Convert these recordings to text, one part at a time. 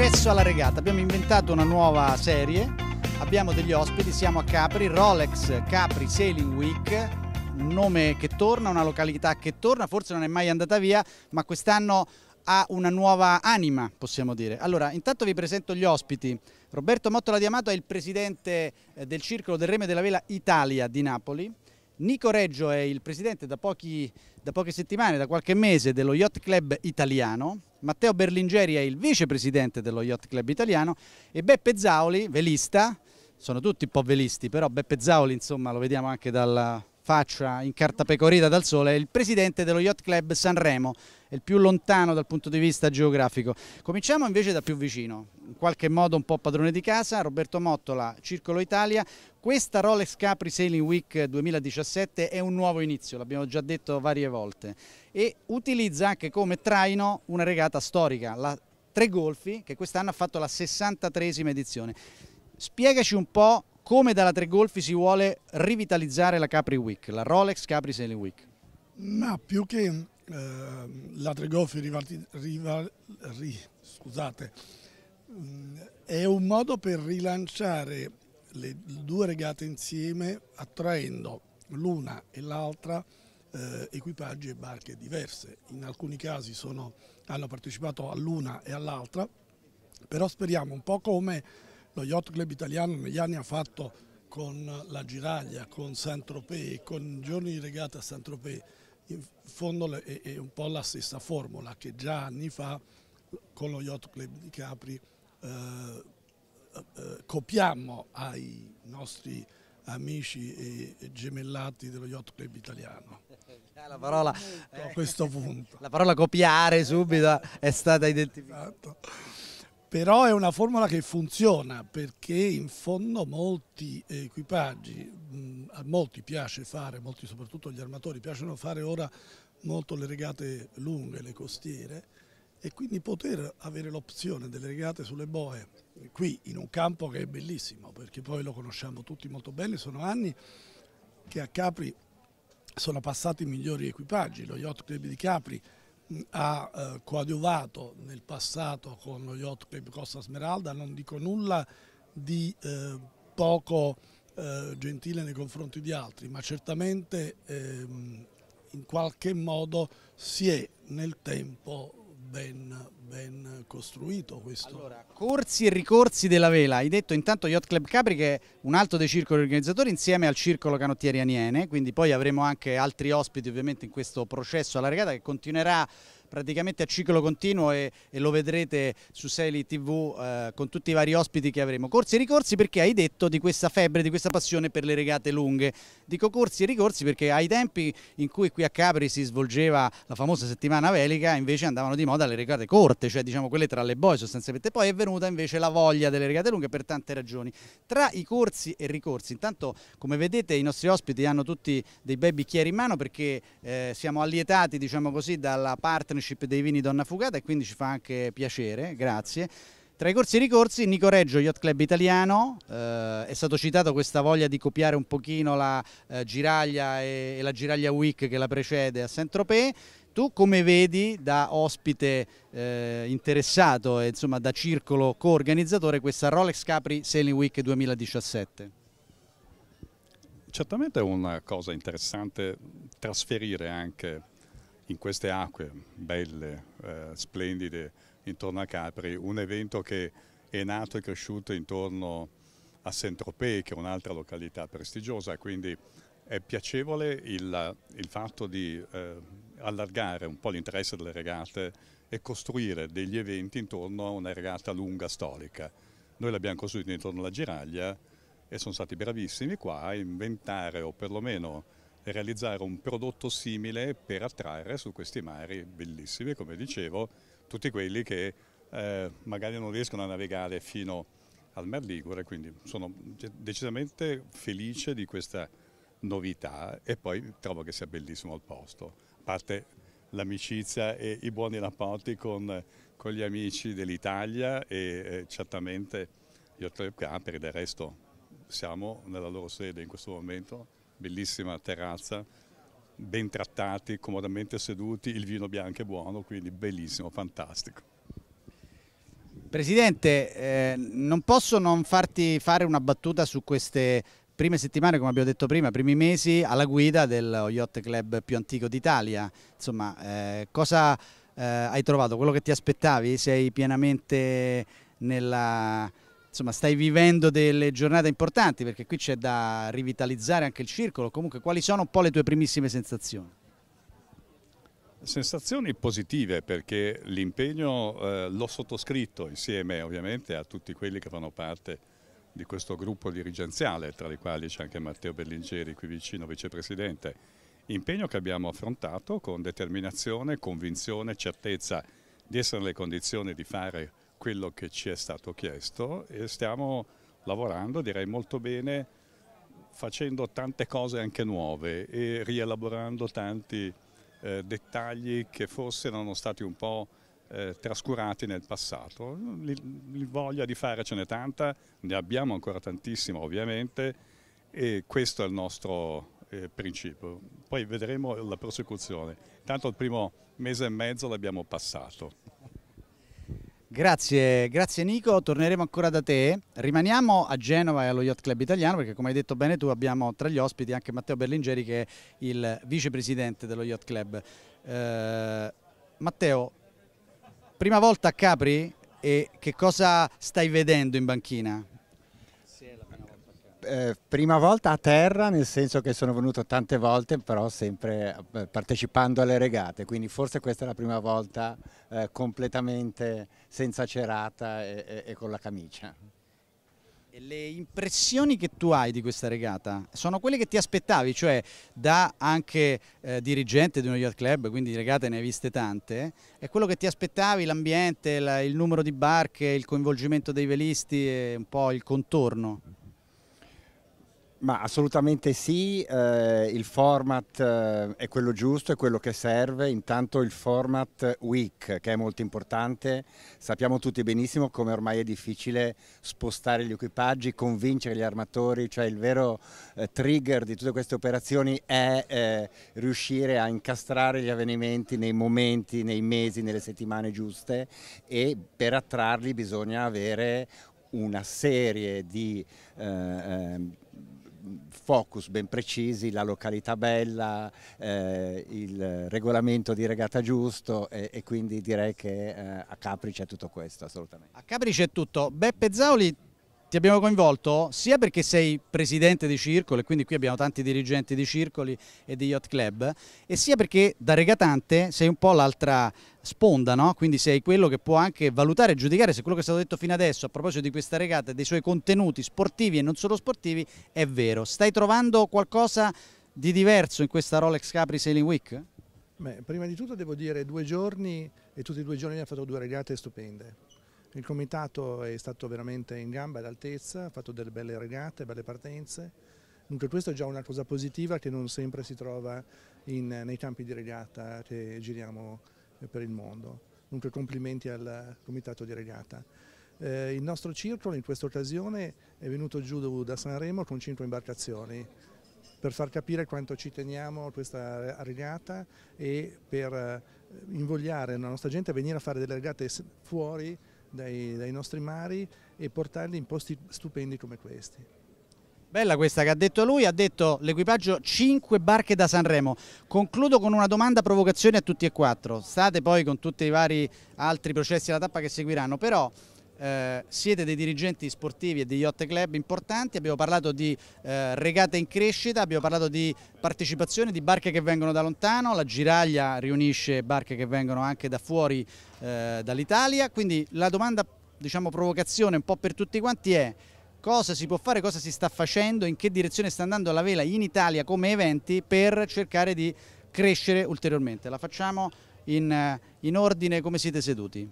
Accesso alla regata. Abbiamo inventato una nuova serie, abbiamo degli ospiti, siamo a Capri, Rolex Capri Sailing Week, un nome che torna, una località che torna, forse non è mai andata via, ma quest'anno ha una nuova anima, possiamo dire. Allora, intanto vi presento gli ospiti. Roberto Mottola di Amato è il presidente eh, del Circolo del Reme della Vela Italia di Napoli. Nico Reggio è il presidente da, pochi, da poche settimane, da qualche mese, dello Yacht Club Italiano. Matteo Berlingeri è il vicepresidente dello Yacht Club italiano e Beppe Zaoli, velista, sono tutti un po' velisti, però Beppe Zaoli, insomma, lo vediamo anche dalla faccia in carta pecorita dal sole, è il presidente dello Yacht Club Sanremo, è il più lontano dal punto di vista geografico. Cominciamo invece da più vicino, in qualche modo un po' padrone di casa, Roberto Mottola, Circolo Italia, questa Rolex Capri Sailing Week 2017 è un nuovo inizio, l'abbiamo già detto varie volte, e utilizza anche come traino una regata storica, la Tre Golfi, che quest'anno ha fatto la 63esima edizione. Spiegaci un po' come dalla Tre Golfi si vuole rivitalizzare la Capri Week, la Rolex Capri Sailing Week. Ma più che eh, la Tre Golfi rivati, rival, ri, scusate, mm, è un modo per rilanciare le due regate insieme attraendo l'una e l'altra eh, equipaggi e barche diverse. In alcuni casi sono, hanno partecipato all'una e all'altra, però speriamo un po' come lo Yacht Club italiano negli anni ha fatto con la Giraglia, con Saint-Tropez, con giorni di regata a Saint-Tropez, in fondo è, è un po' la stessa formula che già anni fa con lo Yacht Club di Capri eh, eh, copiamo ai nostri amici e gemellati dello Yacht Club italiano. Ah, la parola, a questo eh, punto. La parola copiare subito è stata identificata. Esatto. Però è una formula che funziona perché in fondo molti equipaggi, mm, a molti piace fare, molti soprattutto gli armatori, piacciono fare ora molto le regate lunghe, le costiere e quindi poter avere l'opzione delle regate sulle boe qui in un campo che è bellissimo perché poi lo conosciamo tutti molto bene, sono anni che a Capri sono passati i migliori equipaggi, lo Yacht Club di Capri mm, ha eh, coadiuvato nel passato con lo Yacht Club Costa Smeralda, non dico nulla di eh, poco eh, gentile nei confronti di altri, ma certamente ehm, in qualche modo si è nel tempo ben, ben costruito questo. Allora, corsi e ricorsi della vela, hai detto intanto Yacht Club Capri che è un altro dei circoli organizzatori insieme al circolo canottieri aniene, quindi poi avremo anche altri ospiti ovviamente in questo processo alla regata che continuerà praticamente a ciclo continuo e, e lo vedrete su Seli TV eh, con tutti i vari ospiti che avremo. Corsi e ricorsi perché hai detto di questa febbre, di questa passione per le regate lunghe. Dico corsi e ricorsi perché ai tempi in cui qui a Capri si svolgeva la famosa settimana velica invece andavano di moda le regate corte, cioè diciamo quelle tra le boy sostanzialmente. Poi è venuta invece la voglia delle regate lunghe per tante ragioni. Tra i corsi e ricorsi, intanto come vedete i nostri ospiti hanno tutti dei bei bicchieri in mano perché eh, siamo allietati diciamo così dalla partner partnership dei vini Donna Fugata e quindi ci fa anche piacere, grazie. Tra i corsi e i ricorsi, Reggio, Yacht Club Italiano, eh, è stato citato questa voglia di copiare un pochino la eh, Giraglia e, e, la Giraglia Week che la precede a Saint-Tropez. Tu come vedi da ospite eh, interessato e insomma da circolo coorganizzatore questa Rolex Capri Sailing Week 2017? Certamente è una cosa interessante trasferire anche in queste acque belle, eh, splendide, intorno a Capri, un evento che è nato e cresciuto intorno a Saint-Tropez, che è un'altra località prestigiosa, quindi è piacevole il, il fatto di eh, allargare un po' l'interesse delle regate e costruire degli eventi intorno a una regata lunga storica. Noi l'abbiamo costruita intorno alla Giraglia e sono stati bravissimi qua a inventare o perlomeno realizzare un prodotto simile per attrarre su questi mari bellissimi, come dicevo, tutti quelli che eh, magari non riescono a navigare fino al Mar Ligure, quindi sono decisamente felice di questa novità e poi trovo che sia bellissimo il posto, a parte l'amicizia e i buoni rapporti con, con gli amici dell'Italia e eh, certamente gli Otto Capri, del resto siamo nella loro sede in questo momento bellissima terrazza, ben trattati, comodamente seduti, il vino bianco è buono, quindi bellissimo, fantastico. Presidente, eh, non posso non farti fare una battuta su queste prime settimane, come abbiamo detto prima, primi mesi alla guida del yacht club più antico d'Italia. Insomma, eh, cosa eh, hai trovato? Quello che ti aspettavi? Sei pienamente nella insomma, stai vivendo delle giornate importanti perché qui c'è da rivitalizzare anche il circolo. Comunque, quali sono un po' le tue primissime sensazioni? Sensazioni positive perché l'impegno eh, l'ho sottoscritto insieme ovviamente a tutti quelli che fanno parte di questo gruppo dirigenziale, tra i quali c'è anche Matteo Bellingeri qui vicino, vicepresidente. Impegno che abbiamo affrontato con determinazione, convinzione, certezza di essere nelle condizioni di fare quello che ci è stato chiesto e stiamo lavorando direi molto bene facendo tante cose anche nuove e rielaborando tanti eh, dettagli che forse erano stati un po' eh, trascurati nel passato. La voglia di fare ce n'è tanta, ne abbiamo ancora tantissima ovviamente e questo è il nostro eh, principio. Poi vedremo la prosecuzione. Intanto il primo mese e mezzo l'abbiamo passato. Grazie, grazie Nico, torneremo ancora da te. Rimaniamo a Genova e allo Yacht Club Italiano perché come hai detto bene tu abbiamo tra gli ospiti anche Matteo Berlingeri che è il vicepresidente dello Yacht Club. Eh, Matteo, prima volta a Capri e che cosa stai vedendo in banchina? eh, prima volta a terra, nel senso che sono venuto tante volte, però sempre eh, partecipando alle regate, quindi forse questa è la prima volta eh, completamente senza cerata e, e, e con la camicia. E le impressioni che tu hai di questa regata sono quelle che ti aspettavi, cioè da anche eh, dirigente di uno yacht club, quindi regate ne hai viste tante, è quello che ti aspettavi, l'ambiente, la, il numero di barche, il coinvolgimento dei velisti e un po' il contorno? Ma assolutamente sì, eh, il format eh, è quello giusto, è quello che serve, intanto il format week che è molto importante, sappiamo tutti benissimo come ormai è difficile spostare gli equipaggi, convincere gli armatori, cioè il vero eh, trigger di tutte queste operazioni è eh, riuscire a incastrare gli avvenimenti nei momenti, nei mesi, nelle settimane giuste e per attrarli bisogna avere una serie di eh, ehm, focus ben precisi, la località bella, eh, il regolamento di regata giusto e, e quindi direi che eh, a Capri c'è tutto questo assolutamente. A Capri c'è tutto. Beppe Zauli ti abbiamo coinvolto sia perché sei presidente di circolo e quindi qui abbiamo tanti dirigenti di circoli e di yacht club e sia perché da regatante sei un po' l'altra sponda, no? quindi sei quello che può anche valutare e giudicare se quello che è stato detto fino adesso a proposito di questa regata e dei suoi contenuti sportivi e non solo sportivi è vero. Stai trovando qualcosa di diverso in questa Rolex Capri Sailing Week? Beh, prima di tutto devo dire due giorni e tutti e due i giorni hanno fatto due regate stupende il comitato è stato veramente in gamba, all'altezza, ha fatto delle belle regate, belle partenze. Dunque questa è già una cosa positiva che non sempre si trova in, nei campi di regata che giriamo eh, per il mondo. Dunque complimenti al comitato di regata. Eh, il nostro circolo in questa occasione è venuto giù da Sanremo con cinque imbarcazioni per far capire quanto ci teniamo a questa regata e per eh, invogliare la nostra gente a venire a fare delle regate fuori dai, dai nostri mari e portarli in posti stupendi come questi. Bella questa che ha detto lui, ha detto l'equipaggio 5 barche da Sanremo. Concludo con una domanda provocazione a tutti e quattro. State poi con tutti i vari altri processi alla tappa che seguiranno, però eh, siete dei dirigenti sportivi e di yacht club importanti, abbiamo parlato di eh, regate in crescita, abbiamo parlato di partecipazione di barche che vengono da lontano, la Giraglia riunisce barche che vengono anche da fuori eh, dall'Italia, quindi la domanda, diciamo provocazione un po' per tutti quanti è cosa si può fare, cosa si sta facendo, in che direzione sta andando la vela in Italia come eventi per cercare di crescere ulteriormente. La facciamo in, eh, in ordine come siete seduti.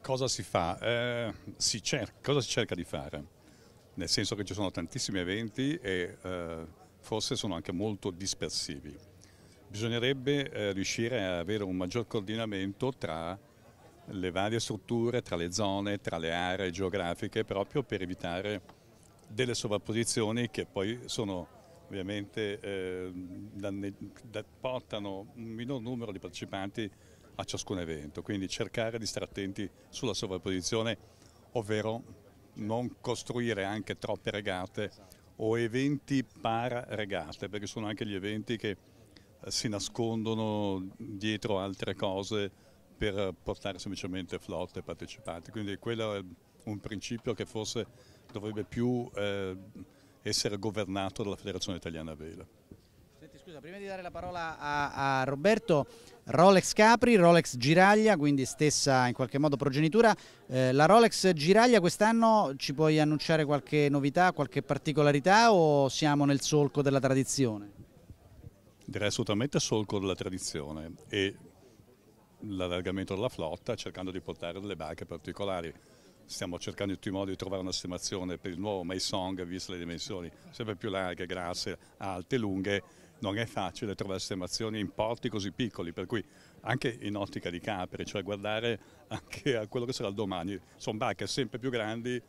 Cosa si fa? Eh, si cerca, cosa si cerca di fare? Nel senso che ci sono tantissimi eventi e eh, forse sono anche molto dispersivi. Bisognerebbe eh, riuscire a avere un maggior coordinamento tra le varie strutture, tra le zone, tra le aree geografiche, proprio per evitare delle sovrapposizioni che poi sono ovviamente eh, danne, portano un minor numero di partecipanti a ciascun evento, quindi cercare di stare attenti sulla sovrapposizione, ovvero non costruire anche troppe regate o eventi regate, perché sono anche gli eventi che eh, si nascondono dietro altre cose per portare semplicemente flotte partecipanti, quindi quello è un principio che forse dovrebbe più eh, essere governato dalla Federazione Italiana Vela. Scusa, prima di dare la parola a, a, Roberto, Rolex Capri, Rolex Giraglia, quindi stessa in qualche modo progenitura. Eh, la Rolex Giraglia quest'anno ci puoi annunciare qualche novità, qualche particolarità o siamo nel solco della tradizione? Direi assolutamente solco della tradizione e l'allargamento della flotta cercando di portare delle barche particolari stiamo cercando in tutti i modi di trovare una un'assemazione per il nuovo Maisong, visto le dimensioni sempre più larghe, grasse, alte, lunghe non è facile trovare sistemazioni in porti così piccoli, per cui anche in ottica di capri, cioè guardare anche a quello che sarà il domani, sono barche sempre più grandi.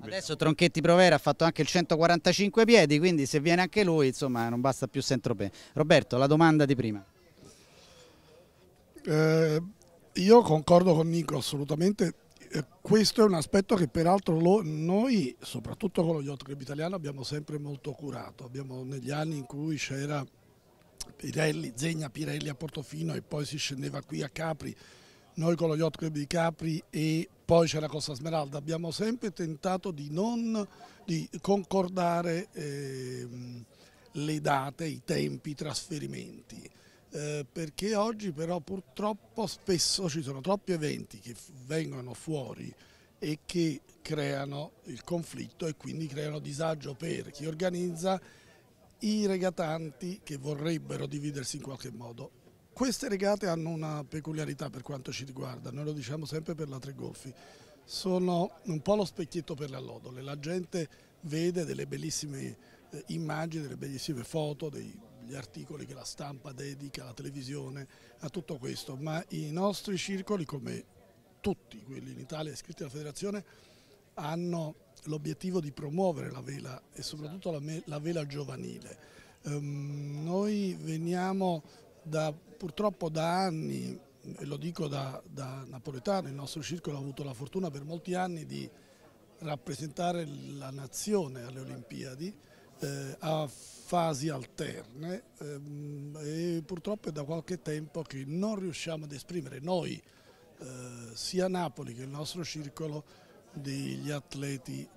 Adesso Tronchetti Provera ha fatto anche il 145 piedi, quindi se viene anche lui insomma non basta più Saint-Tropez. Roberto, la domanda di prima. Eh, io concordo con Nico assolutamente eh, questo è un aspetto che peraltro lo, noi, soprattutto con lo Yacht Club Italiano, abbiamo sempre molto curato. Abbiamo, negli anni in cui c'era Pirelli, Zegna, Pirelli a Portofino e poi si scendeva qui a Capri, noi con lo Yacht Club di Capri e poi c'era Costa Smeralda, abbiamo sempre tentato di, non, di concordare eh, le date, i tempi, i trasferimenti eh, perché oggi però purtroppo spesso ci sono troppi eventi che vengono fuori e che creano il conflitto e quindi creano disagio per chi organizza i regatanti che vorrebbero dividersi in qualche modo. Queste regate hanno una peculiarità per quanto ci riguarda, noi lo diciamo sempre per la Tre Golfi, sono un po' lo specchietto per le allodole, la gente vede delle bellissime eh, immagini, delle bellissime foto, dei gli articoli che la stampa dedica, la televisione, a tutto questo, ma i nostri circoli, come tutti quelli in Italia iscritti alla federazione, hanno l'obiettivo di promuovere la vela e soprattutto la, la vela giovanile. Um, noi veniamo da, purtroppo da anni, e lo dico da, da napoletano, il nostro circolo ha avuto la fortuna per molti anni di rappresentare la nazione alle Olimpiadi, eh, a fasi alterne ehm, e purtroppo è da qualche tempo che non riusciamo ad esprimere noi, eh, sia Napoli che il nostro circolo, degli atleti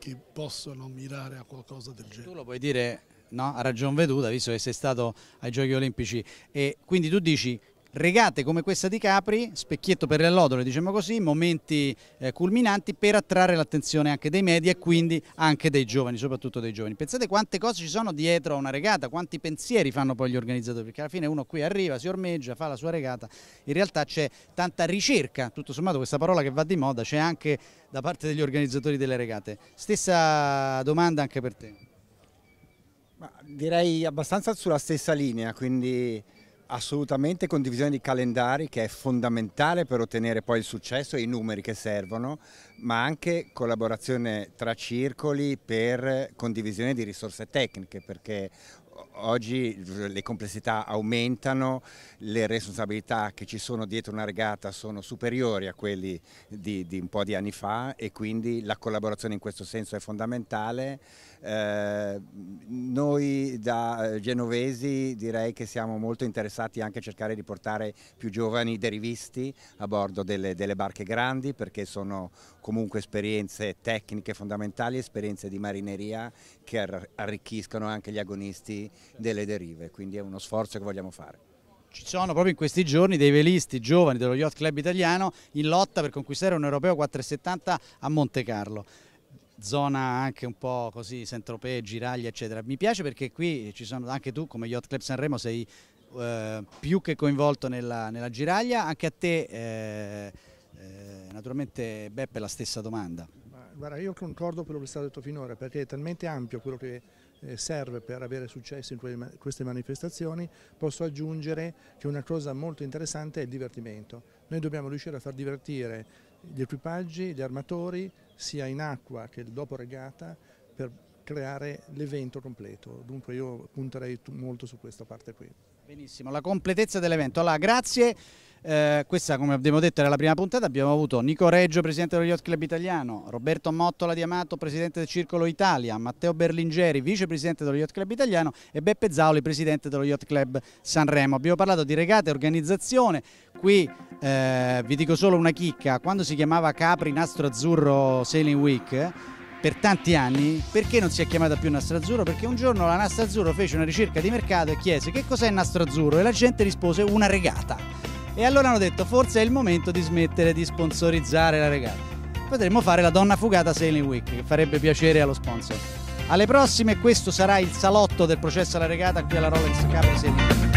che possono mirare a qualcosa del genere. Tu lo puoi dire no? a ragion veduta, visto che sei stato ai Giochi Olimpici, e quindi tu dici regate come questa di Capri, specchietto per le allodole, diciamo così, momenti eh, culminanti per attrarre l'attenzione anche dei media e quindi anche dei giovani, soprattutto dei giovani. Pensate quante cose ci sono dietro a una regata, quanti pensieri fanno poi gli organizzatori, perché alla fine uno qui arriva, si ormeggia, fa la sua regata, in realtà c'è tanta ricerca, tutto sommato questa parola che va di moda c'è anche da parte degli organizzatori delle regate. Stessa domanda anche per te. Ma direi abbastanza sulla stessa linea, quindi Assolutamente condivisione di calendari che è fondamentale per ottenere poi il successo e i numeri che servono, ma anche collaborazione tra circoli per condivisione di risorse tecniche, perché oggi le complessità aumentano, le responsabilità che ci sono dietro una regata sono superiori a quelli di, di, un po' di anni fa e quindi la collaborazione in questo senso è fondamentale. Eh, noi da eh, genovesi direi che siamo molto interessati anche a cercare di portare più giovani derivisti a bordo delle, delle barche grandi perché sono comunque esperienze tecniche fondamentali, esperienze di marineria che arricchiscono anche gli agonisti delle derive, quindi è uno sforzo che vogliamo fare. Ci sono proprio in questi giorni dei velisti giovani dello Yacht Club italiano in lotta per conquistare un europeo 4,70 a Monte Carlo zona anche un po' così, saint Giraglia eccetera. Mi piace perché qui ci sono anche tu come Yacht Club Sanremo sei eh, più che coinvolto nella, nella, Giraglia, anche a te eh, eh, naturalmente Beppe la stessa domanda. guarda, io concordo quello che è stato detto finora perché è talmente ampio quello che eh, serve per avere successo in queste manifestazioni, posso aggiungere che una cosa molto interessante è il divertimento. Noi dobbiamo riuscire a far divertire gli equipaggi, gli armatori, sia in acqua che dopo regata, per creare l'evento completo, dunque io punterei molto su questa parte qui. Benissimo, la completezza dell'evento. Allora, grazie. Eh, questa, come abbiamo detto, era la prima puntata. Abbiamo avuto Nico Reggio, presidente dello Yacht Club Italiano, Roberto Mottola di Amato, presidente del Circolo Italia, Matteo Berlingeri, vicepresidente dello Yacht Club Italiano e Beppe Zauli, presidente dello Yacht Club Sanremo. Abbiamo parlato di regate, organizzazione. Qui eh, vi dico solo una chicca: quando si chiamava Capri Nastro Azzurro Sailing Week per tanti anni perché non si è chiamata più nastro azzurro? Perché un giorno la nastro azzurro fece una ricerca di mercato e chiese che cos'è nastro azzurro e la gente rispose una regata. E allora hanno detto forse è il momento di smettere di sponsorizzare la regata. Potremmo fare la donna fugata Sailing Week, che farebbe piacere allo sponsor. Alle prossime, questo sarà il salotto del processo alla regata qui alla Rolex Capri Sailing Week.